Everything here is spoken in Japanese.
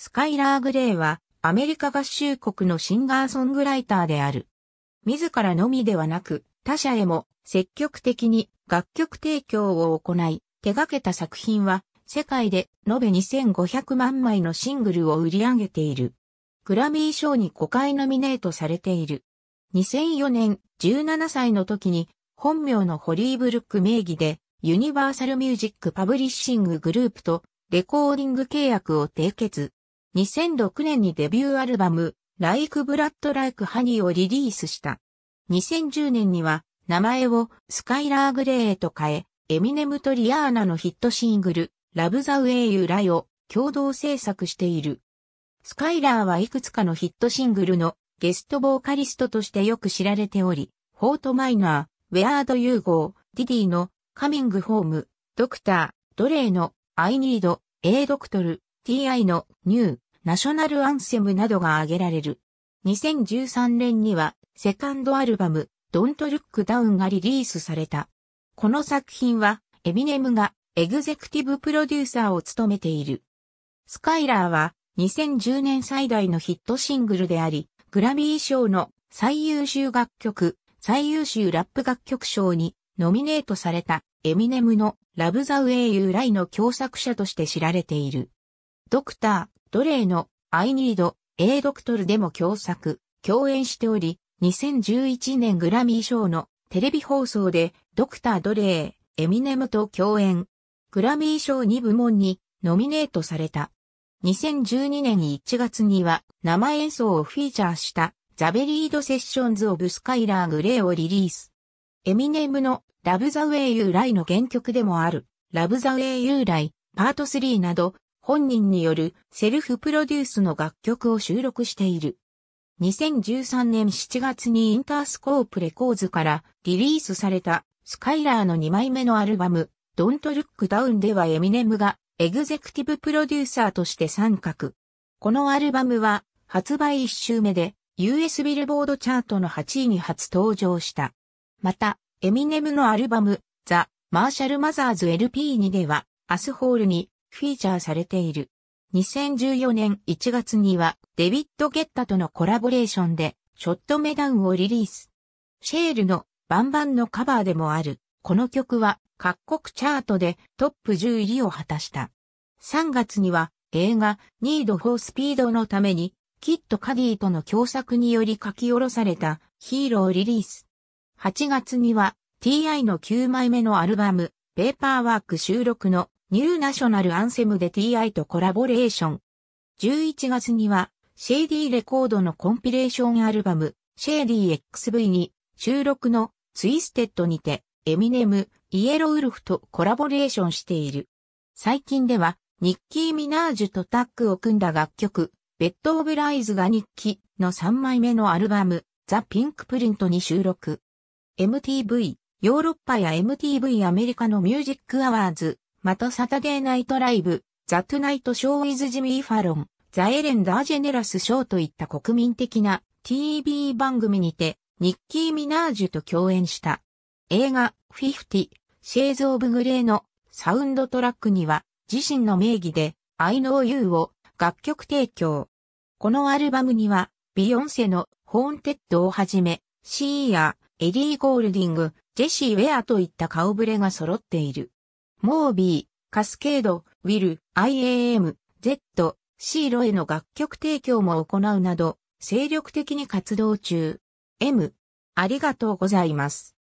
スカイラー・グレイはアメリカ合衆国のシンガーソングライターである。自らのみではなく他者へも積極的に楽曲提供を行い、手掛けた作品は世界で延べ2500万枚のシングルを売り上げている。グラミー賞に5回ノミネートされている。2004年17歳の時に本名のホリーブルック名義でユニバーサルミュージックパブリッシンググループとレコーディング契約を締結。2006年にデビューアルバム、Like Blood Like Honey をリリースした。2010年には、名前をスカイラー・グレーへと変え、エミネムとリアーナのヒットシングル、ラブ・ザ・ウ o u ユ・ライを共同制作している。スカイラーはいくつかのヒットシングルのゲストボーカリストとしてよく知られており、フォート・マイナー、ウェアード・融合、ディディのカミング・ホーム、ドクター、ドレイのアイ・ニード、エイ・ドクトル、T.I. のニュー、ナショナルアンセムなどが挙げられる。2013年には、セカンドアルバム、Don't Look Down がリリースされた。この作品は、エミネムがエグゼクティブプロデューサーを務めている。スカイラーは、2010年最大のヒットシングルであり、グラミー賞の最優秀楽曲、最優秀ラップ楽曲賞にノミネートされたエミネムのラブザウェイユーライの共作者として知られている。ドクター、ドレの I Need A Doctor でも共作、共演しており、2011年グラミー賞のテレビ放送でドクター・ドレイ、エミネムと共演。グラミー賞2部門にノミネートされた。2012年1月には生演奏をフィーチャーしたザ・ベリード・セッションズ・オブ・スカイラー・グレイをリリース。エミネムのラブ・ザ・ウェイ・ユー・ライの原曲でもあるラブ・ザ・ウェイ・ユー・ライパート3など本人によるセルフプロデュースの楽曲を収録している。2013年7月にインタースコープレコーズからリリースされたスカイラーの2枚目のアルバム Don't Look Down ではエミネムがエグゼクティブプロデューサーとして参画。このアルバムは発売1週目で US ビルボードチャートの8位に初登場した。また、エミネムのアルバム、ザ・マーシャル・マザーズ LP2 では、アスホールにフィーチャーされている。2014年1月にはデビッド・ゲッタとのコラボレーションでショットメダウンをリリース。シェールのバンバンのカバーでもある。この曲は各国チャートでトップ10入りを果たした。3月には映画ニード・フォー・スピードのためにキッド・カディとの共作により書き下ろされたヒーローリリース。8月には TI の9枚目のアルバムペーパーワーク収録のニューナショナルアンセムで TI とコラボレーション。11月には、シェイディレコードのコンピレーションアルバム、シェイディ XV に収録のツイステッドにて、エミネム、イエローウルフとコラボレーションしている。最近では、ニッキー・ミナージュとタッグを組んだ楽曲、ベッド・オブ・ライズが日記の3枚目のアルバム、ザ・ピンク・プリントに収録。MTV、ヨーロッパや MTV アメリカのミュージック・アワーズ、またサタデーナイトライブ、ザ・トゥナイト・ショー・イズ・ジミー・ファロン、ザ・エレン・ダージェネラス・ショーといった国民的な TV 番組にて、ニッキー・ミナージュと共演した。映画、フィフティ、シェイズ・オブ・グレーのサウンドトラックには、自身の名義で、I Know You を楽曲提供。このアルバムには、ビヨンセのホーンテッドをはじめ、シーア、エリー・ゴールディング、ジェシー・ウェアといった顔ぶれが揃っている。モービー、カスケード、ウィル、IAM、Z、シーロへの楽曲提供も行うなど、精力的に活動中。M、ありがとうございます。